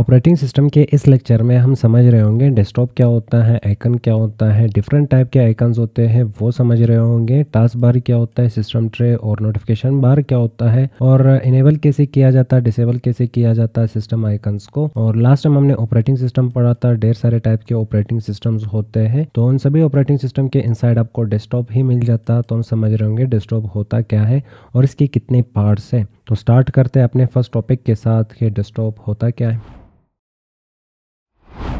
operating system के इस lecture में हम समझ रहे होंगे डेस्कटॉप क्या होता है आइकन क्या होता है डिफरेंट टाइप के आइकन्स होते हैं वो समझ रहे होंगे टास्क बार क्या होता है सिस्टम ट्रे और नोटिफिकेशन बार क्या होता है और इनेबल कैसे किया जाता है डिसेबल कैसे किया जाता है सिस्टम आइकन्स को और लास्ट टाइम हमने ऑपरेटिंग सिस्टम पढ़ा था ढेर सारे टाइप के ऑपरेटिंग सिस्टम होते हैं तो उन सभी ऑपरेटिंग सिस्टम के इनसाइड आपको डेस्कटॉप ही मिल जाता तो हम समझ रहे होंगे डेस्कटॉप होता क्या है और इसके कितने पार्ट्स हैं तो स्टार्ट करते हैं अपने फर्स्ट टॉपिक के साथ कि डेस्कटॉप होता क्या है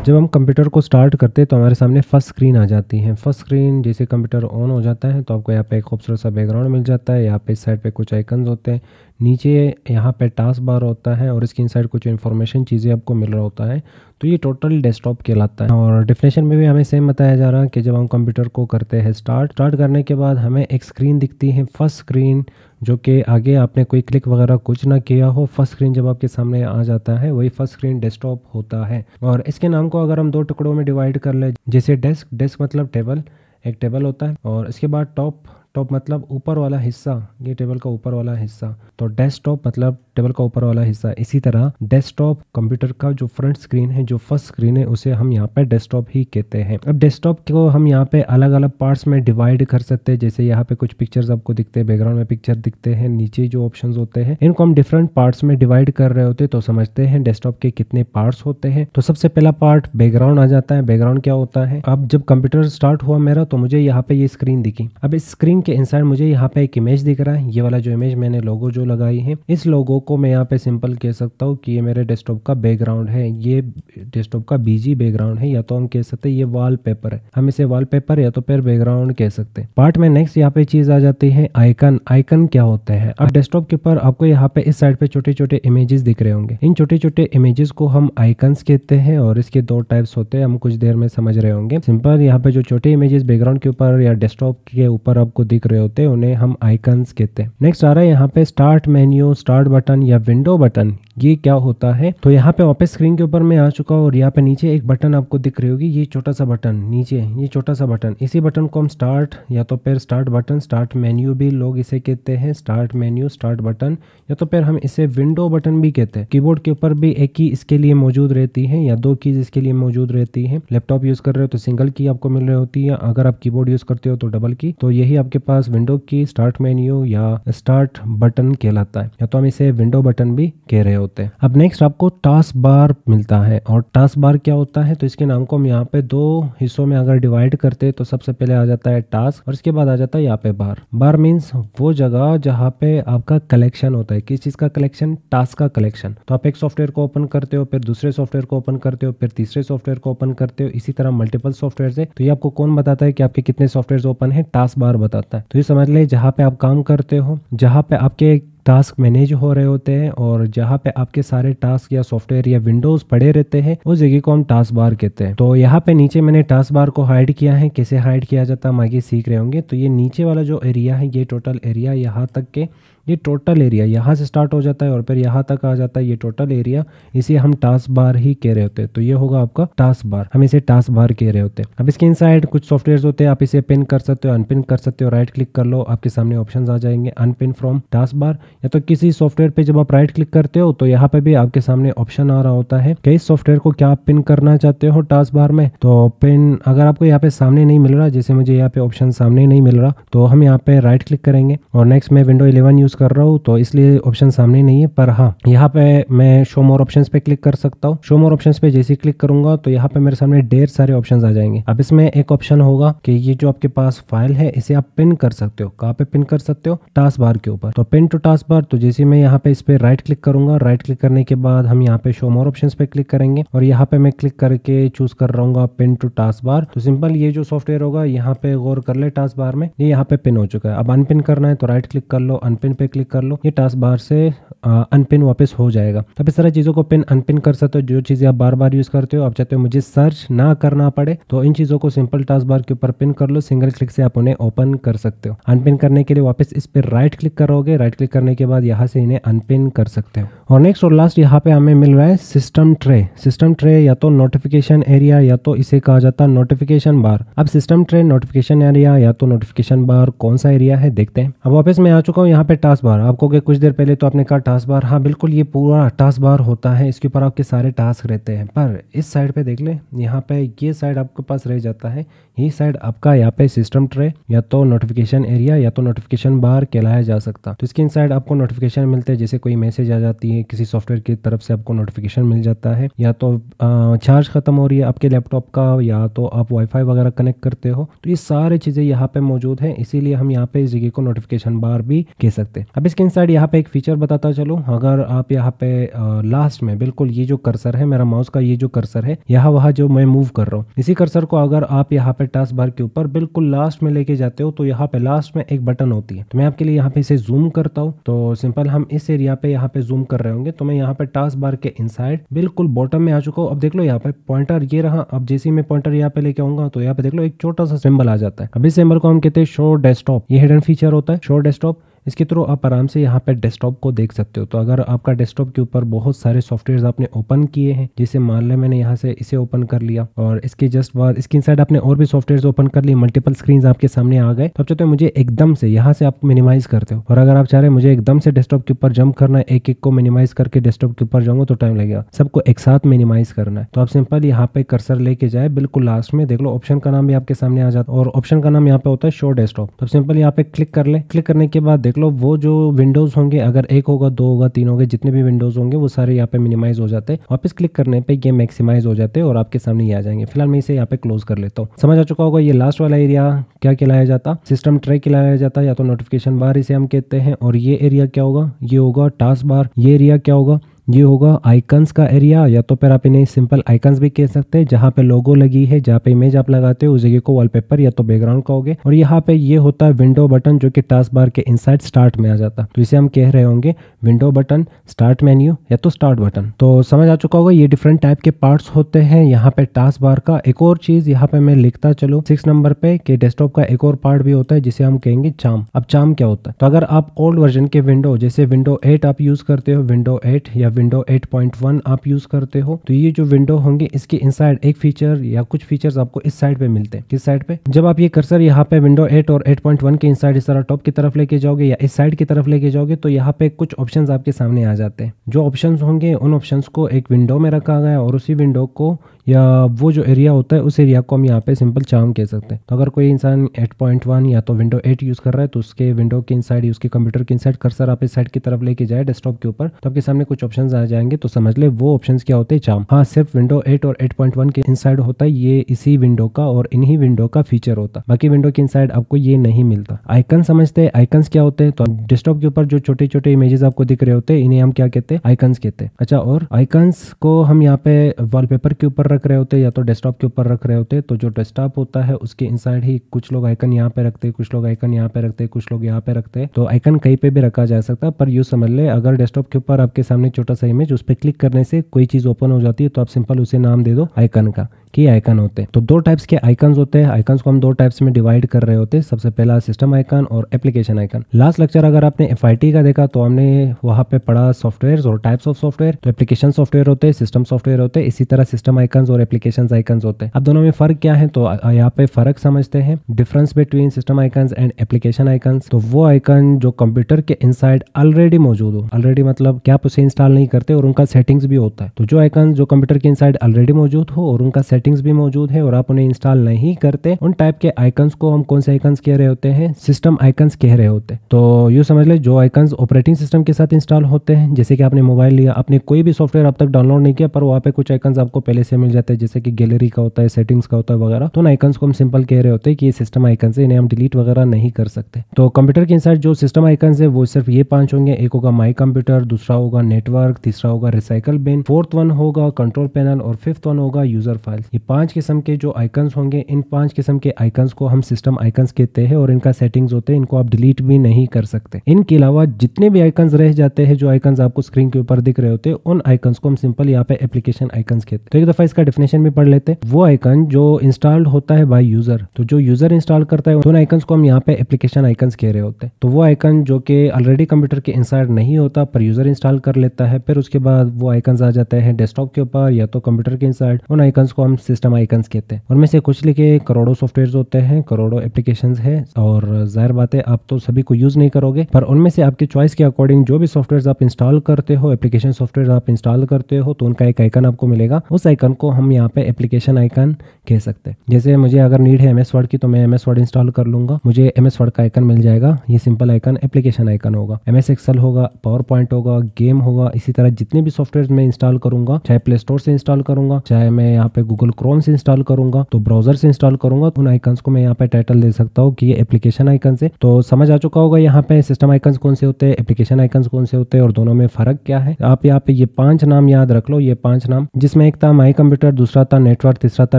जब हम कंप्यूटर को स्टार्ट करते हैं तो हमारे सामने फर्स्ट स्क्रीन आ जाती है फर्स्ट स्क्रीन जैसे कंप्यूटर ऑन हो जाता है तो आपको यहाँ पे एक खूबसूरत सा बैकग्राउंड मिल जाता है यहाँ पे साइड पे कुछ आइकन्स होते हैं नीचे यहाँ पे टास्क बार होता है और इसके इनसाइड कुछ इन्फॉर्मेशन चीज़ें आपको मिल रहा होता है तो ये टोटल डेस्कटॉप कहलाता है और डिफिनेशन में भी हमें सेम बताया जा रहा है कि जब हम कंप्यूटर को करते हैं स्टार्ट स्टार्ट करने के बाद हमें एक स्क्रीन दिखती है फर्स्ट स्क्रीन जो कि आगे आपने कोई क्लिक वगैरह कुछ ना किया हो फर्स्ट स्क्रीन जब आपके सामने आ जाता है वही फर्स्ट स्क्रीन डेस्कटॉप होता है और इसके नाम को अगर हम दो टुकड़ों में डिवाइड कर ले जैसे डेस्क डेस्क मतलब टेबल एक टेबल होता है और इसके बाद टॉप टॉप मतलब ऊपर वाला हिस्सा ये टेबल का ऊपर वाला हिस्सा तो डेस्कटॉप मतलब टेबल का ऊपर वाला हिस्सा इसी तरह डेस्कटॉप कंप्यूटर का जो फ्रंट स्क्रीन है जो फर्स्ट स्क्रीन है उसे हम यहाँ पे डेस्कटॉप ही कहते हैं अब डेस्कटॉप को हम यहाँ पे अलग अलग पार्ट्स में डिवाइड कर सकते हैं जैसे यहाँ पे कुछ पिक्चर्स आपको दिखते हैं बैकग्राउंड में पिक्चर दिखते हैं नीचे जो ऑप्शन होते हैं इनको हम डिफरेंट पार्ट्स में डिवाइड कर रहे होते तो समझते हैं डेस्कटॉप के कितने पार्ट होते हैं तो सबसे पहला पार्ट बैकग्राउंड आ जाता है बैकग्राउंड क्या होता है अब जब कंप्यूटर स्टार्ट हुआ मेरा तो मुझे यहाँ पे ये स्क्रीन दिखी अब इस स्क्रीन स्क्रीन के इंसर्ट मुझे यहाँ पे एक इमेज दिख रहा है ये वाला जो इमेज मैंने लोगो जो लगाई है इस लोगो को मैं यहाँ पे सिंपल कह सकता हूँ कि ये मेरे डेस्कटॉप का बैकग्राउंड है ये डेस्कटॉप का बीजी बैकग्राउंड है या तो हम कह सकते हैं ये वॉल है हम इसे वॉल या तो फिर बैकग्राउंड कह सकते हैं पार्ट में नेक्स्ट यहाँ पे चीज आ जाती है आइकन आइकन क्या होता है अब डेस्कटॉप के ऊपर आपको यहाँ पे इस साइड पे छोटे छोटे इमेजेस दिख रहे होंगे इन छोटे छोटे इमेजेस को हम आइकन्स कहते हैं और इसके दो टाइप्स होते हैं हम कुछ देर में समझ रहे होंगे सिंपल यहाँ पे जो छोटे इमेजेस बैकग्राउंड के ऊपर या डेस्कटॉप के ऊपर आपको दिख रहे होते हैं उन्हें हम आइकन्स कहते हैं नेक्स्ट आ रहा है यहाँ पे स्टार्ट मेन्यू स्टार्ट बटन या विंडो बटन ये क्या होता है तो यहाँ पे वापस स्क्रीन के ऊपर मैं आ चुका हूँ और यहाँ पे नीचे एक बटन आपको दिख रही होगी ये छोटा सा बटन नीचे ये छोटा सा बटन इसी बटन को हम स्टार्ट या तो फिर स्टार्ट बटन स्टार्ट मेन्यू भी लोग इसे कहते हैं स्टार्ट मेन्यू स्टार्ट बटन या तो फिर हम इसे विंडो बटन भी कहते हैं कीबोर्ड के ऊपर भी एक ही इसके लिए मौजूद रहती है या दो कीज इसके लिए मौजूद रहती है लैपटॉप यूज कर रहे हो तो सिंगल की आपको मिल रही होती है अगर आप कीबोर्ड यूज करते हो तो डबल की तो यही आपके पास विंडो की स्टार्ट मेन्यू या स्टार्ट बटन कहलाता है या तो हम इसे विंडो बटन भी कह रहे होते होते हैं अब नेक्स्ट आपको टास्क बार मिलता है और टास्क बार क्या होता है तो इसके नाम को हम यहाँ पे दो हिस्सों में अगर डिवाइड करते हैं तो सबसे पहले आ जाता है टास्क और इसके बाद आ जाता है यहाँ पे बार बार मीन्स वो जगह जहाँ पे आपका कलेक्शन होता है किस चीज़ का कलेक्शन टास्क का कलेक्शन तो आप एक सॉफ्टवेयर को ओपन करते हो फिर दूसरे सॉफ्टवेयर को ओपन करते हो फिर तीसरे सॉफ्टवेयर को ओपन करते हो इसी तरह मल्टीपल सॉफ्टवेयर है तो ये आपको कौन बताता है कि आपके कितने सॉफ्टवेयर ओपन है टास्क बार बताता है तो ये समझ ले जहाँ पे आप काम करते हो जहाँ पे आपके टास्क मैनेज हो रहे होते हैं और जहाँ पे आपके सारे टास्क या सॉफ्टवेयर या विंडोज पड़े रहते हैं उस जगह को हम टास्क बार कहते हैं तो यहाँ पे नीचे मैंने टास्क बार को हाइड किया है कैसे हाइड किया जाता है हम आगे सीख रहे होंगे तो ये नीचे वाला जो एरिया है ये टोटल एरिया यहाँ तक के ये टोटल एरिया यहाँ से स्टार्ट हो जाता है और फिर यहाँ तक आ जाता है ये टोटल एरिया इसे हम टास्क बार ही कह रहे होते हैं तो ये होगा आपका टास्क बार हम इसे टास्क बार कह रहे होते हैं अब इसके इनसाइड कुछ सॉफ्टवेयर होते हैं आप इसे पिन कर सकते हो अनपिन कर सकते हो राइट क्लिक कर लो आपके सामने ऑप्शन आ जाएंगे अनपिन फ्रॉम टास्क बार या तो किसी सॉफ्टवेयर पे जब आप राइट क्लिक करते हो तो यहाँ पे भी आपके सामने ऑप्शन आ रहा होता है कई सॉफ्टवेयर को क्या आप पिन करना चाहते हो टास्क बार में तो पिन अगर आपको यहाँ पे सामने नहीं मिल रहा जैसे मुझे यहाँ पे ऑप्शन सामने नहीं मिल रहा तो हम यहाँ पे राइट क्लिक करेंगे और नेक्स्ट में विंडो इलेवन यूज यूज़ कर रहा हूँ तो इसलिए ऑप्शन सामने नहीं है पर हाँ यहाँ पे मैं शो मोर ऑप्शन पे क्लिक कर सकता हूँ शो मोर ऑप्शन पे जैसे क्लिक करूंगा तो यहाँ पे मेरे सामने ढेर सारे ऑप्शन आ जाएंगे अब इसमें एक ऑप्शन होगा कि ये जो आपके पास फाइल है इसे आप पिन कर सकते हो कहाँ पे पिन कर सकते हो टास्क बार के ऊपर तो पिन टू टास्क बार तो जैसे मैं यहाँ पे इस पे राइट क्लिक करूंगा राइट क्लिक करने के बाद हम यहाँ पे शो मोर ऑप्शन पे क्लिक करेंगे और यहाँ पे मैं क्लिक करके चूज कर रहा पिन टू टास्क बार तो सिंपल ये जो सॉफ्टवेयर होगा यहाँ पे गौर कर ले टास्क बार में ये यहाँ पे पिन हो चुका है अब अनपिन करना है तो राइट क्लिक कर लो अनपिन पे क्लिक कर लो ये टास्क बार से अनपिन वापस हो जाएगा आप इस तरह चीज़ों को पिन अनपिन कर सकते हो जो चीज़ें आप बार बार यूज़ करते हो आप चाहते हो मुझे सर्च ना करना पड़े तो इन चीज़ों को सिंपल टास्क बार के ऊपर पिन कर लो सिंगल क्लिक से आप उन्हें ओपन कर सकते हो अनपिन करने के लिए वापस इस पर राइट क्लिक करोगे राइट क्लिक करने के बाद यहाँ से इन्हें अनपिन कर सकते हो और नेक्स्ट और लास्ट यहाँ पे हमें मिल रहा है सिस्टम ट्रे सिस्टम ट्रे या तो नोटिफिकेशन एरिया या तो इसे कहा जाता है नोटिफिकेशन बार अब सिस्टम ट्रे नोटिफिकेशन एरिया या तो नोटिफिकेशन बार कौन सा एरिया है देखते हैं अब वापस मैं आ चुका हूँ यहाँ पे टास्क बार आपको क्या कुछ देर पहले तो आपने कहा टास्क बार हाँ बिल्कुल ये पूरा टास्क बार होता है इसके ऊपर आपके सारे टास्क रहते हैं पर इस साइड पे देख ले यहाँ पे ये साइड आपके पास रह जाता है ये साइड आपका यहाँ पे सिस्टम ट्रे या तो नोटिफिकेशन एरिया या तो नोटिफिकेशन बार कहलाया जा सकता तो इसके इन आपको नोटिफिकेशन मिलते हैं जैसे कोई मैसेज आ जाती है किसी सॉफ्टवेयर की तरफ से आपको नोटिफिकेशन मिल जाता है या तो चार्ज खत्म हो रही है आपके लैपटॉप का या तो आप वाईफाई वगैरह कनेक्ट करते हो तो ये सारी चीज़ें यहाँ पे मौजूद है इसीलिए हम यहाँ पे इस जगह को नोटिफिकेशन बार भी कह सकते हैं सकते अब इसके इन साइड यहाँ पे एक फीचर बताता चलो अगर आप यहाँ पे लास्ट में बिल्कुल ये जो कर्सर है मेरा माउस का ये जो कर्सर है यहाँ वहाँ जो मैं मूव कर रहा हूँ इसी कर्सर को अगर आप यहाँ पे टास्क बार के ऊपर बिल्कुल लास्ट में लेके जाते हो तो यहाँ पे लास्ट में एक बटन होती है तो मैं आपके लिए यहाँ पे इसे जूम करता हूँ तो सिंपल हम इस एरिया पे यहाँ पे जूम कर रहे होंगे तो मैं यहाँ पे टास्क बार के इन बिल्कुल बॉटम में आ चुका हूँ अब देख लो यहाँ पे पॉइंटर ये रहा अब जैसे मैं पॉइंटर यहाँ पे लेके आऊंगा तो यहाँ पे देख लो एक छोटा सा सिंबल आ जाता है अब इस सिंबल को हम कहते हैं शो डेस्कटॉप ये हिडन फीचर होता है शो डेस्कटॉप इसके थ्रू आप आराम से यहाँ पर डेस्कटॉप को देख सकते हो तो अगर आपका डेस्कटॉप के ऊपर बहुत सारे सॉफ्टवेयर आपने ओपन किए हैं जैसे मान लिया मैंने यहाँ से इसे ओपन कर लिया और इसके जस्ट बाद स्क्रीन साइड आपने और भी सॉफ्टवेयर ओपन कर लिए मल्टीपल स्क्रीन आपके सामने आ गए तो आप चाहते हो मुझे एकदम से यहाँ से आप मिनिमाइज करते हो और अगर आप चाह रहे मुझे एकदम से डेस्कटॉप के ऊपर जंप करना है एक एक को मिनिमाइज करके डेस्कटॉप के ऊपर जाऊंगा तो टाइम लगेगा सबको एक साथ मिनिमाइज करना है तो आप सिंपल यहाँ पे कर्सर लेके जाए बिल्कुल लास्ट में देख लो ऑप्शन का नाम भी आपके सामने आ जाता है और ऑप्शन का नाम यहाँ पे होता है शो डेस्कटॉप तो सिंपल यहाँ पे क्लिक कर ले क्लिक करने के बाद देख लो वो जो विंडोज़ होंगे अगर एक होगा दो होगा तीन होगा जितने भी विंडोज़ होंगे वो सारे यहाँ पे मिनिमाइज हो जाते हैं वापस क्लिक करने पे ये मैक्सिमाइज हो जाते हैं और आपके सामने ही आ जाएंगे फिलहाल मैं इसे यहाँ पे क्लोज कर लेता हूँ समझ आ चुका होगा ये लास्ट वाला एरिया क्या खिलाया जाता सिस्टम ट्रे खिलाया जाता या तो नोटिफिकेशन बार इसे हम कहते हैं और ये एरिया क्या होगा ये होगा टास्क बार ये एरिया क्या होगा ये होगा आइकन्स का एरिया या तो फिर आप इन्हें सिंपल आइकन्स भी कह सकते हैं जहाँ पे लोगो लगी है जहाँ पे इमेज आप लगाते हो उस जगह को वॉलपेपर या तो बैकग्राउंड कहोगे और यहाँ पे ये होता है विंडो बटन जो कि टास्क बार के इनसाइड स्टार्ट में आ जाता तो इसे हम कह रहे होंगे विंडो बटन स्टार्ट मेन्यू या तो स्टार्ट बटन तो समझ आ चुका होगा ये डिफरेंट टाइप के पार्ट्स होते हैं यहाँ पे टास्क बार का एक और चीज यहाँ पे मैं लिखता चलू सिक्स नंबर पे के डेस्कटॉप का एक और पार्ट भी होता है जिसे हम कहेंगे चाम अब चाम क्या होता है तो अगर आप ओल्ड वर्जन के विंडो जैसे विंडो एट आप यूज करते हो विंडो एट या विंडो 8.1 आप यूज करते हो तो ये जो विंडो होंगे इसके इनसाइड एक फीचर या कुछ फीचर्स आपको इस साइड पे मिलते हैं किस साइड पे जब आप ये कर्सर यहाँ पे विंडो 8 और 8.1 के इनसाइड इस तरह टॉप की तरफ लेके जाओगे या इस साइड की तरफ लेके जाओगे तो यहाँ पे कुछ ऑप्शन आपके सामने आ जाते हैं जो ऑप्शन होंगे उन ऑप्शन को एक विंडो में रखा गया और उसी विंडो को या वो जो एरिया होता है उस एरिया को हम यहाँ पे सिंपल चाम कह सकते हैं तो अगर कोई इंसान 8.1 या तो विंडो 8 यूज़ कर रहा है तो उसके विंडो के इनसाइड उसके कंप्यूटर के इनसाइड कर्सर आप इस साइड की तरफ लेके जाए डेस्कटॉप के ऊपर तो आपके सामने कुछ ऑप्शन ऑप्शंस आ जाएंगे तो समझ ले वो ऑप्शंस क्या होते हैं चाम हाँ सिर्फ विंडो 8 और 8.1 के इनसाइड होता है ये इसी विंडो का और इन्हीं विंडो का फीचर होता बाकी विंडो के इनसाइड आपको ये नहीं मिलता आइकन समझते हैं आइकन क्या होते हैं तो डेस्कटॉप के ऊपर जो छोटे छोटे इमेजेस आपको दिख रहे होते हैं इन्हें हम क्या कहते हैं आइकन्स कहते हैं अच्छा और आइकन्स को हम यहाँ पे वॉलपेपर के ऊपर रख रहे होते या तो डेस्कटॉप के ऊपर रख रहे होते तो जो डेस्कटॉप होता है उसके इनसाइड ही कुछ लोग आइकन यहाँ पे रखते कुछ लोग आइकन यहाँ पे रखते कुछ लोग यहाँ पे रखते तो आइकन कहीं पे भी रखा जा सकता पर यू समझ ले अगर डेस्कटॉप के ऊपर आपके सामने छोटा छोटा सा इमेज उस पर क्लिक करने से कोई चीज़ ओपन हो जाती है तो आप सिंपल उसे नाम दे दो आइकन का की आइकन होते हैं तो दो टाइप्स के आइकन होते हैं आइकन्स को हम दो टाइप्स में डिवाइड कर रहे होते हैं सबसे पहला सिस्टम आइकन और एप्लीकेशन आइकन लास्ट लेक्चर अगर आपने एफ का देखा तो हमने वहाँ पे पढ़ा सॉफ्टवेयर और टाइप्स ऑफ सॉफ्टवेयर तो एप्लीकेशन सॉफ्टवेयर होते हैं सिस्टम सॉफ्टवेयर होते हैं इसी तरह सिस्टम आइकन और एप्लीकेशन आइकन होते हैं अब दोनों में फर्क क्या है तो यहाँ पे फर्क समझते हैं difference between system icon and application icon तो वो आइकन जो कंप्यूटर के इन ऑलरेडी मौजूद हो ऑलरेडी मतलब क्या आप उसे इंस्टॉल नहीं करते और उनका सेटिंग्स भी होता है तो जो आइकन जो कंप्यूटर के इन ऑलरेडी मौजूद हो और उनका सेटिंग्स भी मौजूद है और आप उन्हें इंस्टॉल नहीं करते उन टाइप के आइकन्स को हम कौन से आइकन्स कह रहे होते हैं सिस्टम आइकन्स कह रहे होते हैं तो यू समझ ले जो आइकन्स ऑपरेटिंग सिस्टम के साथ इंस्टॉल होते हैं जैसे कि आपने मोबाइल लिया आपने कोई भी सॉफ्टवेयर अब तक डाउनलोड नहीं किया पर वहाँ पे कुछ आइकन्स आपको पहले से मिल जाते हैं जैसे कि गैलरी का होता है सेटिंग्स का होता है वगैरह तो उन आइकन्स को हम सिंपल कह रहे होते हैं कि ये सिस्टम आइकन है इन्हें हम डिलीट वगैरह नहीं कर सकते तो कंप्यूटर के इंसाइड जो सिस्टम आइकन है वो सिर्फ ये पांच होंगे एक होगा माई कंप्यूटर दूसरा होगा नेटवर्क तीसरा होगा रिसाइकल बिन फोर्थ वन होगा कंट्रोल पैनल और फिफ्थ वन होगा यूजर फाइल्स ये पांच किस्म के जो आइकन्स होंगे इन पांच किस्म के आइकन्स को हम सिस्टम आइकन्स कहते हैं और इनका सेटिंग्स होते हैं इनको आप डिलीट भी नहीं कर सकते इनके अलावा जितने भी आइकन्स रह जाते हैं जो आइकन्स आपको स्क्रीन के ऊपर दिख रहे होते हैं उन आइकन्स को हम सिंपल यहाँ पे एप्लीकेशन आइकन्स कहते हैं तो एक दफा इसका डेफिनेशन भी पढ़ लेते हैं वो आइकन जो इंस्टॉल्ड होता है बाई यूजर तो जो यूजर इंस्टॉल करता है उन आइकन्स को हम यहाँ पे एप्लीकेशन आइकन्स कह रहे होते हैं तो वो आइकन जो कि ऑलरेडी कंप्यूटर के इंस्टॉल नहीं होता पर यूजर इंस्टॉल कर लेता है फिर उसके बाद वो आइकन्स आ जाते हैं डेस्कटॉप के ऊपर या तो कंप्यूटर के इंसाइड उन आइकन्स को हम सिस्टम आइकन्स कहते हैं उनमें से कुछ लिखे करोड़ों सॉफ्टवेयर होते हैं करोड़ों एप्लीकेशन है और जाहिर बात है आप तो सभी को यूज नहीं करोगे पर उनमें से आपके चॉइस के अकॉर्डिंग जो भी सॉफ्टवेयर आप इंस्टॉल करते हो एप्लीकेशन सॉफ्टवेयर आप इंस्टॉल करते हो तो उनका एक आइकन आपको मिलेगा उस आइकन को हम यहाँ पे एप्लीकेशन आइकन कह सकते हैं जैसे मुझे अगर नीड है एमएस वर्ड की तो मैं एमएस वर्ड इंस्टॉल कर लूंगा मुझे एम एस वर्ड का आइकन मिल जाएगा ये सिंपल आइकन एप्लीकेशन आइकन होगा एम एस एक्सल होगा पावर पॉइंट होगा गेम होगा इसी तरह जितने भी सॉफ्टवेयर मैं इंस्टॉल करूंगा चाहे प्ले स्टोर से इंस्टॉल करूंगा चाहे मैं यहाँ पे गूगल गूगल क्रोम से इंस्टॉल करूंगा तो ब्राउजर से इंस्टॉल करूंगा उन आइकन्स को मैं यहाँ पे टाइटल दे सकता हूँ कि ये एप्लीकेशन आइकन से तो समझ आ चुका होगा यहाँ पे सिस्टम आइकन कौन से होते हैं एप्लीकेशन आइकन कौन से होते हैं और दोनों में फर्क क्या है आप यहाँ पे ये पांच नाम याद रख लो ये पांच नाम जिसमें एक था माई कंप्यूटर दूसरा था नेटवर्क तीसरा था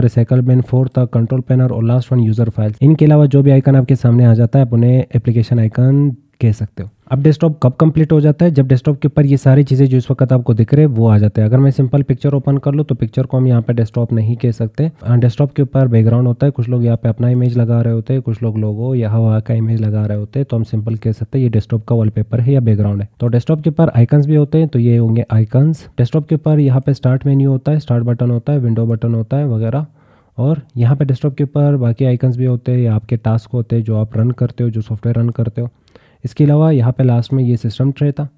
रिसाइकल रिसाइकलमेंट फोर था कंट्रोल पैनर और लास्ट वन यूजर फाइल इनके अलावा जो भी आइकन आपके सामने आ जाता है अपने एप्लीकेशन आइकन कह सकते हो अब डेस्कटॉप कब कंप्लीट हो जाता है जब डेस्कटॉप के ऊपर ये सारी चीज़ें जो इस वक्त आपको दिख रहे हैं वो आ जाते हैं अगर मैं सिंपल पिक्चर ओपन कर लूँ तो पिक्चर को हम यहाँ पे डेस्कटॉप नहीं कह सकते डेस्कटॉप हाँ, के ऊपर बैकग्राउंड होता है कुछ लोग यहाँ पे अपना इमेज लगा रहे होते हैं कुछ लोग लोगो या हवा का इमेज लगा रहे होते हैं तो हम सिंपल कह सकते हैं ये डेस्कटॉप का वॉलपेपर है या बैकग्राउंड है तो डेस्कटॉप के ऊपर आइकन्स भी होते हैं तो ये होंगे आइकन्स डेस्कटॉप के ऊपर यहाँ पे स्टार्ट मेन्यू होता है स्टार्ट बटन होता है विंडो बटन होता है वगैरह और यहाँ पे डेस्कटॉप के ऊपर बाकी आइकन्स भी होते हैं या आपके टास्क होते हैं जो आप रन करते हो जो सॉफ्टवेयर रन करते हो इसके अलावा यहाँ पे लास्ट में ये सिस्टम ट्रे था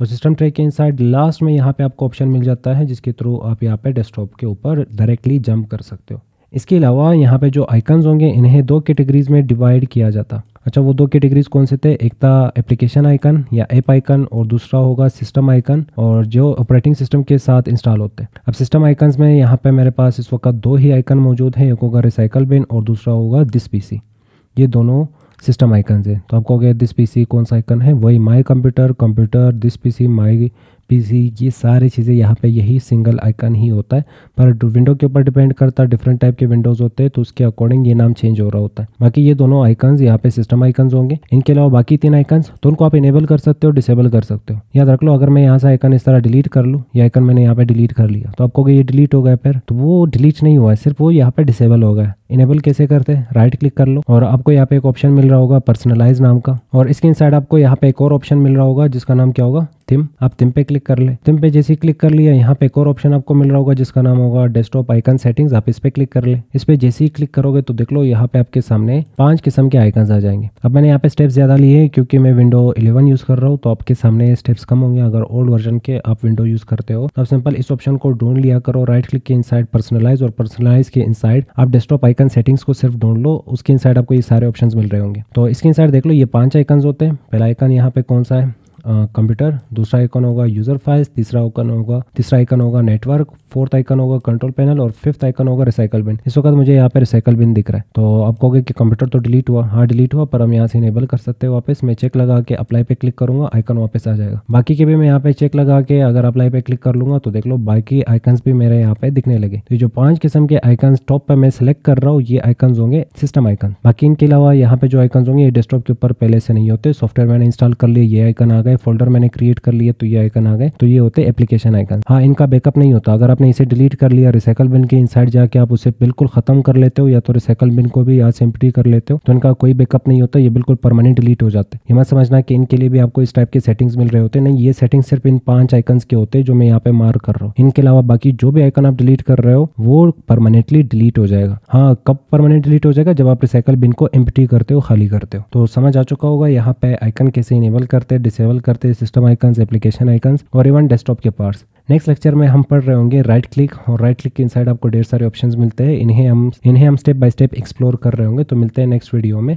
और सिस्टम ट्रे के इनसाइड लास्ट में यहाँ पे आपको ऑप्शन मिल जाता है जिसके थ्रू आप यहाँ पे डेस्कटॉप के ऊपर डायरेक्टली जंप कर सकते हो इसके अलावा यहाँ पे जो आइकन्स होंगे इन्हें दो कैटेगरीज में डिवाइड किया जाता अच्छा वो दो कैटेगरीज कौन से थे एक था एप्लीकेशन आइकन या ऐप आइकन और दूसरा होगा सिस्टम आइकन और जो ऑपरेटिंग सिस्टम के साथ इंस्टॉल होते हैं अब सिस्टम आइकन्स में यहाँ पे मेरे पास इस वक्त दो ही आइकन मौजूद हैं एक होगा रिसाइकल बिन और दूसरा होगा दिस पी ये दोनों सिस्टम आइकन है तो आप कहोगे दिस पीसी कौन सा आइकन है वही my computer computer this PC my PC ये सारी चीज़ें यहाँ पे यही सिंगल आइकन ही होता है पर विंडो के ऊपर डिपेंड करता है डिफरेंट टाइप के विंडोज़ होते हैं तो उसके अकॉर्डिंग ये नाम चेंज हो रहा होता है बाकी ये दोनों आइकन्स यहाँ पे सिस्टम आइकन्स होंगे इनके अलावा बाकी तीन आइकन्स तो उनको आप इनेबल कर सकते हो डिसेबल कर सकते हो याद रख लो अगर मैं यहाँ से आइकन इस तरह डिलीट कर लूँ ये आइकन मैंने यहाँ पे डिलीट कर लिया तो आपको ये डिलीट हो गया फिर तो वो डिलीट नहीं हुआ है सिर्फ वो यहाँ पे डिसेबल हो गया इनेबल कैसे करते हैं राइट क्लिक कर लो और आपको यहाँ पे एक ऑप्शन मिल रहा होगा पर्सनलाइज नाम का और इसके इनसाइड आपको यहाँ पे एक और ऑप्शन मिल रहा होगा जिसका नाम क्या होगा थिम आप थिम पे क्लिक कर ले थिम पे जैसे क्लिक कर लिया यहाँ पे एक और ऑप्शन आपको मिल रहा होगा जिसका नाम होगा डेस्कटॉप आइकन सेटिंग्स आप इस पे क्लिक कर ले इस पे जैसे ही क्लिक करोगे तो देख लो यहाँ पे आपके सामने पांच किस्म के आइकन आ जाएंगे अब मैंने यहाँ पे स्टेप्स ज्यादा लिए क्योंकि मैं विंडो इलेवन यूज कर रहा हूँ तो आपके सामने स्टेप्स कम होंगे अगर ओल्ड वर्जन के आप विंडो यूज करते हो तो सिंपल इस ऑप्शन को ढूंढ लिया करो राइट क्लिक के इन पर्सनलाइज और पर्सनलाइज के इन आप डेस्कटॉप आइकन आइकन सेटिंग्स को सिर्फ ढूंढ लो उसके इन आपको ये सारे ऑप्शन मिल रहे होंगे तो इसके इन देख लो ये पांच आइकन होते हैं पहला आइकन यहाँ पे कौन सा है कंप्यूटर दूसरा आइकन होगा यूजर फाइल्स तीसरा आइकन होगा तीसरा आइकन होगा नेटवर्क फोर्थ आइकन होगा कंट्रोल पैनल और फिफ्थ आइकन होगा रिसाइकल बिन इस वक्त मुझे यहाँ पे रिसाइकल बिन दिख रहा है तो आप कहोगे कि कंप्यूटर तो डिलीट हुआ हाँ डिलीट हुआ पर हम यहाँ से इनेबल कर सकते हैं वापस मैं चेक लगा के अप्लाई पे क्लिक करूंगा आइकन वापस आ जाएगा बाकी के भी मैं यहाँ पे चेक लगा के अगर अप्लाई पे क्लिक कर लूंगा तो देख लो बाकी आइकन भी मेरे यहाँ पे दिखने लगे तो जो पांच किस्म के आइकन टॉप पर मैं सिलेक्ट कर रहा हूँ ये आइकन होंगे सिस्टम आइकन बाकी इनके अलावा यहाँ पे जो आइकन होंगे ये डेस्कटॉप के ऊपर पहले से नहीं होते सॉफ्टवेयर मैंने इंस्टॉल कर लिए ये आइकन आ गए गए फोल्डर मैंने क्रिएट कर लिया तो ये आइकन आ गए तो ये होते एप्लीकेशन आइकन हाँ इनका बैकअप नहीं होता अगर आपने इसे डिलीट कर लिया रिसाइकल बिन के इनसाइड जाके आप उसे बिल्कुल खत्म कर लेते हो या तो रिसाइकल बिन को भी यहाँ से एम्प्टी कर लेते हो तो इनका कोई बैकअप नहीं होता ये बिल्कुल परमानेंट डिलीट हो जाते हैं ये मत समझना कि इनके लिए भी आपको इस टाइप के सेटिंग्स मिल रहे होते हैं नहीं ये सेटिंग सिर्फ इन पांच आइकन के होते हैं जो मैं यहाँ पे मार कर रहा हूँ इनके अलावा बाकी जो भी आइकन आप डिलीट कर रहे हो वो परमानेंटली डिलीट हो जाएगा हाँ कब परमानेंट डिलीट हो जाएगा जब आप रिसाइकल बिन को एम्प्टी करते हो खाली करते हो तो समझ आ चुका होगा यहाँ पे आइकन कैसे इनेबल करते हैं डिसेबल करते हैं सिस्टम आइकन्स एप्लीकेशन आइकन्स और इवन डेस्कटॉप के पार्ट्स नेक्स्ट लेक्चर में हम पढ़ रहे होंगे राइट क्लिक और राइट क्लिक के इनसाइड आपको ढेर सारे ऑप्शंस मिलते हैं इन्हें हम इन्हें हम स्टेप बाय स्टेप एक्सप्लोर कर रहे होंगे तो मिलते हैं नेक्स्ट वीडियो में